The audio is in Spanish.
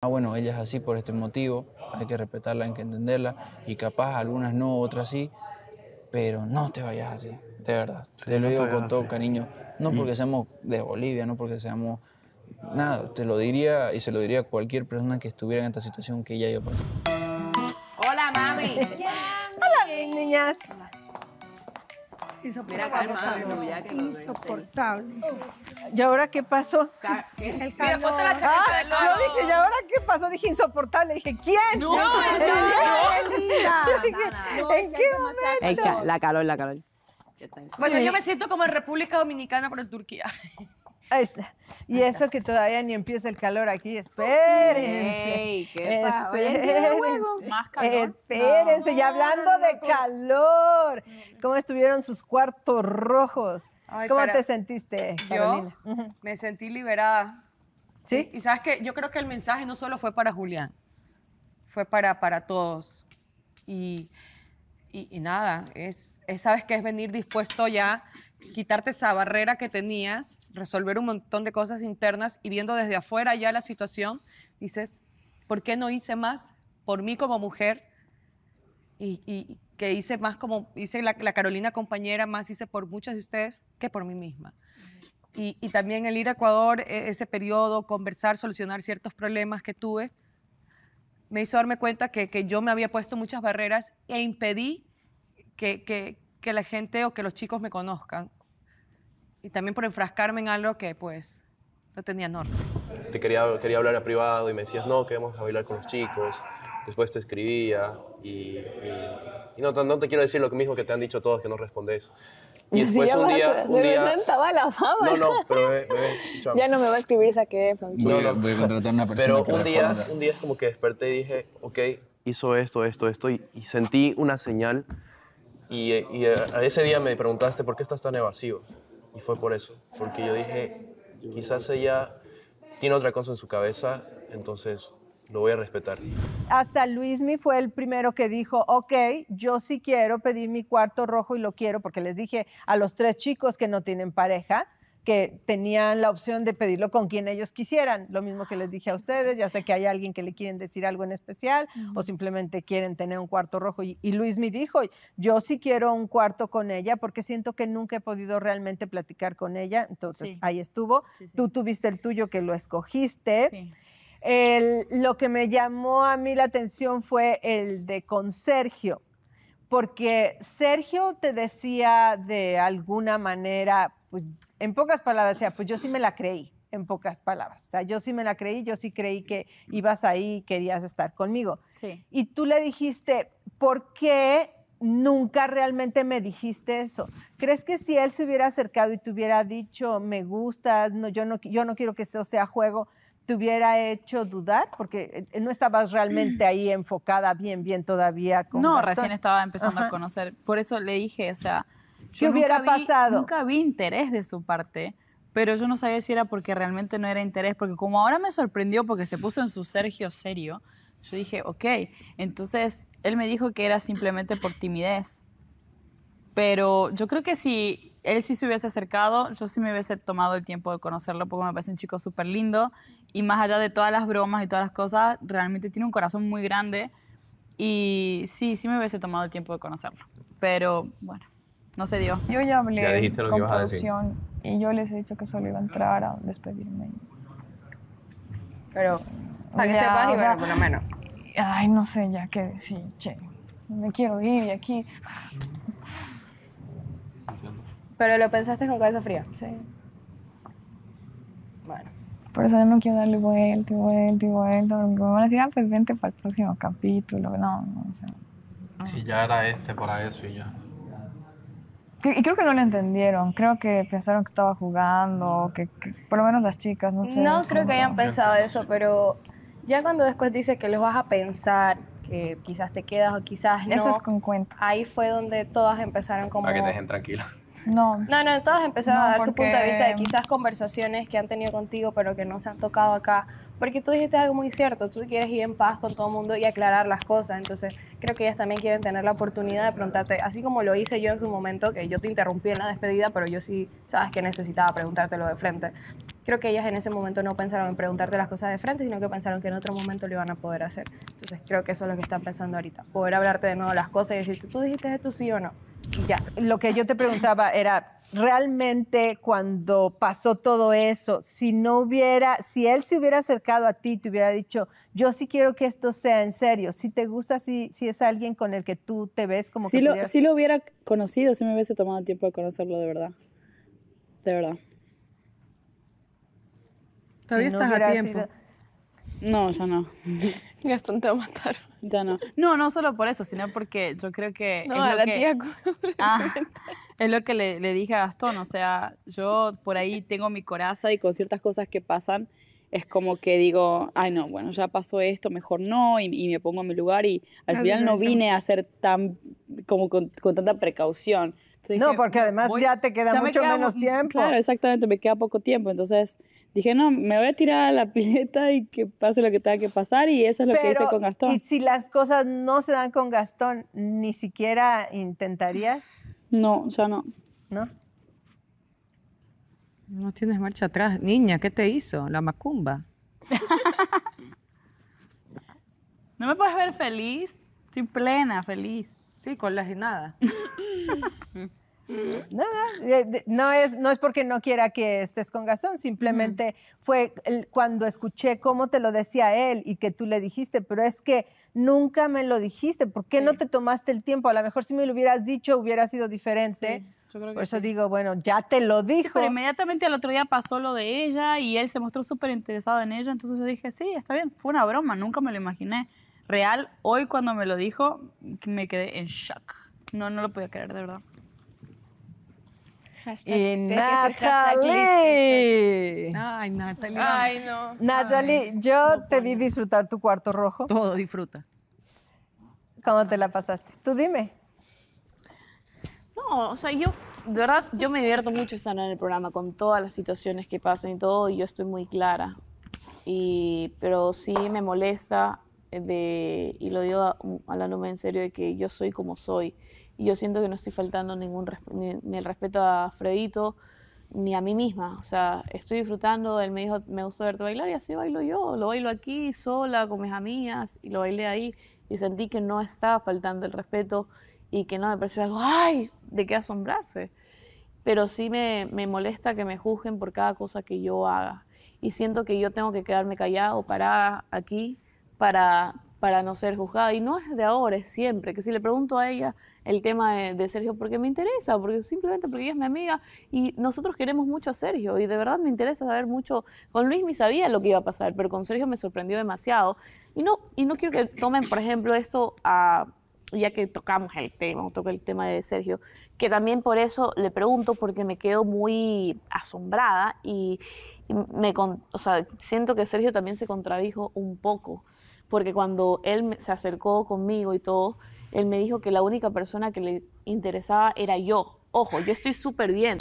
Ah, bueno, ella es así por este motivo, hay que respetarla, hay que entenderla, y capaz algunas no, otras sí, pero no te vayas así, de verdad. te lo digo con todo cariño, no porque mm. seamos de Bolivia, no porque seamos nada, te lo diría y se lo diría a cualquier persona que estuviera en esta situación que ella yo pasé. Hola, mami. Hola, bien niñas. Insoportable. Insoportable. ¿Y ahora qué pasó? Mira, la chaqueta de ah, Yo dije, ¿y ahora qué pasó? Dije, insoportable. Dije, ¿quién? No, no, no. ¿En qué momento? La calor, la calor. Bueno, yo me siento como en República Dominicana, pero en Turquía. Ahí Y eso que todavía ni empieza el calor aquí, espérense. espérense. Espérense, y hablando de calor, ¿cómo estuvieron sus cuartos rojos? ¿Cómo te sentiste, Carolina? me sentí liberada. ¿Sí? Y, y sabes que yo creo que el mensaje no solo fue para Julián, fue para, para todos. Y y, nada, es, sabes que es venir dispuesto ya, quitarte esa barrera que tenías, resolver un montón de cosas internas y viendo desde afuera ya la situación, dices, ¿por qué no hice más por mí como mujer? Y, que hice más como hice la, Carolina compañera, más hice por muchos de ustedes que por mí misma. Y, y también el ir a Ecuador, e, ese periodo, conversar, solucionar ciertos problemas que tuve, me hizo darme cuenta que, que yo me había puesto muchas barreras e impedí que, la gente o que los chicos me conozcan. Y también por enfrascarme en algo que pues no tenía norma Te quería, quería hablar a privado y me decías, no, queremos bailar con los chicos. Después te escribía y, y, no, no, te quiero decir lo mismo que te han dicho todos, que no respondes. Y después un día. Se un día... la fama. No, no, pero Ya no me va a escribir saqué No, no, voy a contratar una persona. Pero un, día, un día es como que desperté y dije, ok, hizo esto, esto, esto, y, sentí una señal. Y, y a ese día me preguntaste, ¿por qué estás tan evasivo? Y fue por eso. Porque yo dije, quizás ella tiene otra cosa en su cabeza, entonces lo voy a respetar. Hasta Luismi fue el primero que dijo, ok, yo sí quiero pedir mi cuarto rojo y lo quiero, porque les dije a los tres chicos que no tienen pareja que tenían la opción de pedirlo con quien ellos quisieran. Lo mismo que les dije a ustedes, ya sé que hay alguien que le quieren decir algo en especial o simplemente quieren tener un cuarto rojo. Y, Luismi dijo, yo sí quiero un cuarto con ella porque siento que nunca he podido realmente platicar con ella. Entonces ahí estuvo. Tú tuviste el tuyo que lo escogiste. El, lo que me llamó a mí la atención fue el de con Sergio, porque Sergio te decía de alguna manera, pues, en pocas palabras, sea, pues yo sí me la creí, en pocas palabras. O sea, yo sí me la creí, yo sí creí que ibas ahí y querías estar conmigo. Y tú le dijiste, ¿por qué nunca realmente me dijiste eso. ¿Crees que si él se hubiera acercado y te hubiera dicho, me gustas, yo, no, yo no quiero que esto sea juego, te hubiera hecho dudar? Porque eh, eh, no estabas realmente ahí enfocada bien, bien todavía. no, recién estaba empezando a conocer. Por eso le dije, o sea, ¿Qué hubiera pasado? Nunca vi interés de su parte, pero yo no sabía si era porque realmente no era interés, porque como ahora me sorprendió porque se puso en su Sergio serio, yo dije, ok, entonces él me dijo que era simplemente por timidez. Pero yo creo que si él sí se hubiese acercado, yo sí me hubiese tomado el tiempo de conocerlo porque me parece un chico súper lindo y más allá de todas las bromas y todas las cosas, realmente tiene un corazón muy grande y sí, sí me hubiese tomado el tiempo de conocerlo. Pero bueno, no se dio. Yo ya hablé ya dijiste lo a decir. y yo les he dicho que solo iba a entrar a despedirme. Pero para que sepas, menos. Ay, no sé ya que sí, che. Me quiero ir y aquí. Pero lo pensaste con cabeza fría. Sí. Bueno. Por eso yo no quiero darle vuelta y vuelta y vuelta. Porque me van a decir, ah, pues vente para el próximo capítulo. No, no, Sí, ya era este para eso y ya. Y creo que no lo entendieron. Creo que pensaron que estaba jugando, que, por lo menos las chicas, no sé. No creo que hayan pensado eso, pero ya cuando después dice que los vas a pensar, que quizás te quedas o quizás no. Eso es con cuenta. Ahí fue donde todas empezaron como. Para que te dejen tranquila. No. No, no, todos empezaron a dar su punto de vista de quizás conversaciones que han tenido contigo, pero que no se han tocado acá. Porque tú dijiste algo muy cierto, tú quieres ir en paz con todo el mundo y aclarar las cosas. Entonces, creo que ellas también quieren tener la oportunidad de preguntarte, así como lo hice yo en su momento, que yo te interrumpí en la despedida, pero yo sí, sabes que necesitaba preguntártelo de frente. Creo que ellas en ese momento no pensaron en preguntarte las cosas de frente, sino que pensaron que en otro momento lo iban a poder hacer. Entonces, creo que eso es lo que están pensando ahorita, poder hablarte de nuevo las cosas y decirte, tú dijiste esto sí o no ya, lo que yo te preguntaba era, realmente cuando pasó todo eso, si no hubiera, si él se hubiera acercado a ti, te hubiera dicho, yo sí quiero que esto sea en serio, si te gusta, si, si es alguien con el que tú te ves como si que... Lo, Si lo hubiera conocido, si me hubiese tomado tiempo de conocerlo de verdad, de verdad. Todavía no estás a tiempo. No, ya no. Gastón te va a matar no. No, solo por eso, sino porque yo creo que... Ah, es lo que, es lo que le, dije a Gastón, o sea, yo por ahí tengo mi coraza y con ciertas cosas que pasan es como que digo, ay no, bueno, ya pasó esto, mejor no, y, me pongo en mi lugar y al final no vine a hacer tan, como con, con tanta precaución no, porque además ya te queda mucho menos tiempo. Claro, exactamente, me queda poco tiempo. Entonces dije, no, me voy a tirar a la pileta y que pase lo que tenga que pasar. Y eso es lo que hice con Gastón. ¿Y si las cosas no se dan con Gastón, ni siquiera intentarías? No, ya no. ¿No? No tienes marcha atrás. Niña, ¿qué te hizo? La macumba. no me puedes ver feliz. Estoy plena, feliz. Sí, con la genada. nada. No, no, es, no es porque no quiera que estés con Gastón, simplemente fue cuando escuché cómo te lo decía él y que tú le dijiste, pero es que nunca me lo dijiste, ¿por qué no te tomaste el tiempo? A lo mejor si me lo hubieras dicho hubiera sido diferente. Yo Por eso digo, bueno, ya te lo dijo. pero inmediatamente al otro día pasó lo de ella y él se mostró súper interesado en ella, entonces yo dije, sí, está bien, fue una broma, nunca me lo imaginé real, hoy cuando me lo dijo, me quedé en shock. No, no lo podía creer, de verdad. Hashtag, Natalie. Ay, Natalie. Ay, no. Natalie, yo te vi disfrutar tu cuarto rojo. Todo disfruta. ¿Cómo te la pasaste? Tú dime. No, o sea, yo, de verdad, yo me divierto mucho estando en el programa con todas las situaciones que pasan y todo, y yo estoy muy clara. Y, pero sí me molesta y lo digo hablándome en serio, de que yo soy como soy. Y yo siento que no estoy faltando ningún ni, el respeto a Fredito ni a mí misma. O sea, estoy disfrutando, él me dijo, me gusta verte bailar y así bailo yo. Lo bailo aquí, sola, con mis amigas, y lo bailé ahí. Y sentí que no estaba faltando el respeto y que no me pareció algo, ¡ay! de qué asombrarse. Pero sí me, molesta que me juzguen por cada cosa que yo haga. Y siento que yo tengo que quedarme callada o parada aquí, para, para no ser juzgada. Y no es de ahora, es siempre. Que si le pregunto a ella el tema de, Sergio, porque me interesa, porque simplemente porque ella es mi amiga y nosotros queremos mucho a Sergio y de verdad me interesa saber mucho. Con Luis me sabía lo que iba a pasar, pero con Sergio me sorprendió demasiado. Y no, y no quiero que tomen, por ejemplo, esto a ya que tocamos el tema, toca el tema de Sergio, que también por eso le pregunto, porque me quedo muy asombrada y, me, o sea, siento que Sergio también se contradijo un poco, porque cuando él se acercó conmigo y todo, él me dijo que la única persona que le interesaba era yo. Ojo, yo estoy súper bien.